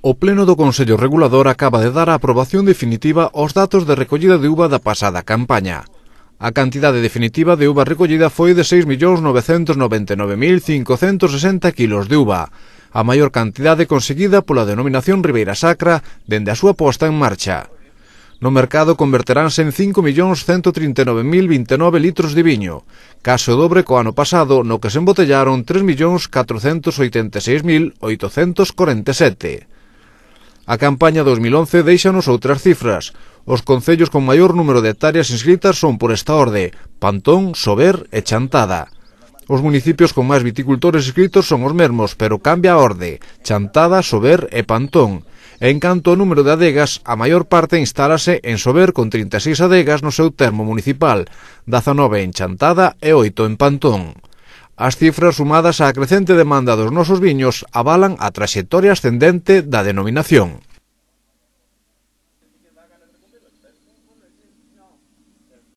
O Pleno do Consello Regulador acaba de dar a aprobación definitiva aos datos de recollida de uva da pasada campaña. A cantidade definitiva de uva recollida foi de 6.999.560 kilos de uva, a maior cantidade conseguida pola denominación Ribeira Sacra dende a súa posta en marcha. No mercado converteránse en 5.139.029 litros de viño, caso dobre co ano pasado no que se embotellaron 3.486.847. A campaña 2011 deixanos outras cifras. Os concellos con maior número de hectáreas inscritas son por esta orde, Pantón, Sober e Chantada. Os municipios con máis viticultores inscritos son os mesmos, pero cambia a orde, Chantada, Sober e Pantón, En canto ao número de adegas, a maior parte instálase en Sober con 36 adegas no seu termo municipal, 19 en Chantada e 8 en Pantón. As cifras sumadas á crecente demanda dos nosos viños avalan a traxectoria ascendente da denominación.